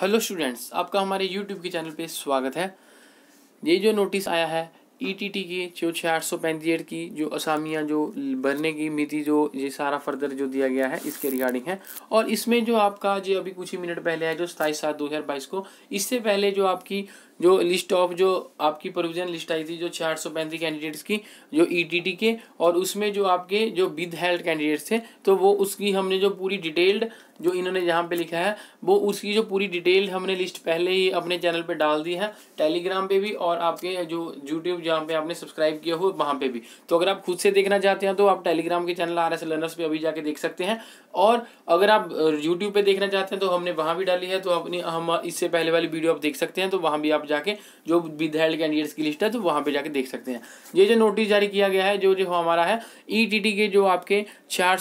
hello students आपका हमारे YouTube के चैनल पे स्वागत है ये जो नोटिस आया है ईटीटी e की जो छः आठ सौ पैंतीस की जो असामियाँ जो भरने की मिति जो ये सारा फर्दर जो दिया गया है इसके रिगार्डिंग है और इसमें जो आपका जो अभी कुछ ही मिनट पहले है जो सताईस सात दो हज़ार बाईस को इससे पहले जो आपकी जो लिस्ट ऑफ जो आपकी प्रोविजन लिस्ट आई थी जो छः आठ सौ पैंतीस कैंडिडेट्स की जो टी e के और उसमें जो आपके जो विद हेल्थ कैंडिडेट्स थे तो वो उसकी हमने जो पूरी डिटेल्ड जो इन्होंने यहाँ पे लिखा है वो उसकी जो पूरी डिटेल हमने लिस्ट पहले ही अपने चैनल पे डाल दी है टेलीग्राम पे भी और आपके जो यूट्यूब जहाँ पे आपने सब्सक्राइब किया हो वहाँ पे भी तो अगर आप खुद से देखना चाहते हैं तो आप टेलीग्राम के चैनल आर एस लर्नर्स पे अभी जाके देख सकते हैं और अगर आप यूट्यूब पर देखना चाहते हैं तो हमने वहाँ भी डाली है तो अपनी हम इससे पहले वाली वीडियो आप देख सकते हैं तो वहाँ भी आप जाके जो विधायक कैंडिडेट्स की लिस्ट है तो वहाँ पर जाके देख सकते हैं ये जो नोटिस जारी किया गया है जो जो हमारा है ई e के जो आपके चार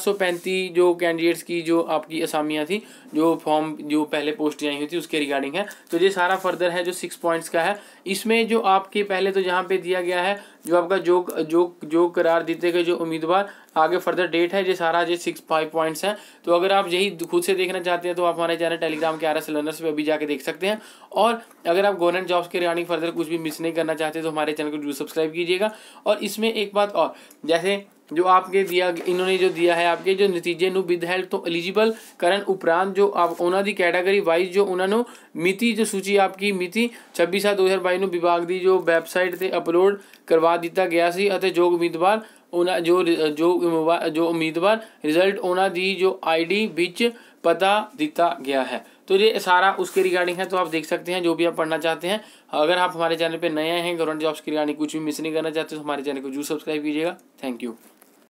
जो कैंडिडेट्स की जो आपकी खामियां थी जो फॉर्म जो पहले पोस्ट आई हुई थी उसके रिगार्डिंग है तो ये सारा फर्दर है जो सिक्स पॉइंट्स का है इसमें जो आपके पहले तो जहाँ पे दिया गया है जो आपका जो जो जो करार देते गए जो उम्मीदवार आगे फर्दर डेट है ये सारा ये सिक्स फाइव पॉइंट्स हैं तो अगर आप यही खुद से देखना चाहते हैं तो आप हमारे चैनल टेलीग्राम के आर एस लर्नर्स पर अभी जाके देख सकते हैं और अगर आप गवर्नमेंट जॉब्स के रिगार्डिंग फर्दर कुछ भी मिस नहीं करना चाहते तो हमारे चैनल को जरूर सब्सक्राइब कीजिएगा और इसमें एक बात और जैसे जो आपके दिया इन्होंने जो दिया है आपके जो नतीजे विद हेल्प तो एलिजिबल ਕਰਨ उपरांत जो आप उन्होंने कैटागरी वाइज जो उन्होंने मिति जो सूची आपकी मिति छब्बीस सात दो हज़ार बई में विभाग की जो वैबसाइट से अपलोड करवा दिता गया सी जो उम्मीदवार उन्हें जो जो जो उम्मीदवार रिजल्ट उन्होंने जो आई डी पता दिता गया है तो ये सारा उसके रिगार्डिंग है तो आप देख सकते हैं जो भी आप पढ़ना चाहते हैं अगर आप हमारे चैनल पर नए हैं गवर्नमेंट जॉब्स के रिगार्डिंग कुछ भी मिस नहीं करना चाहते तो हमारे चैनल को जरूर सब्सक्राइब कीजिएगा थैंक यू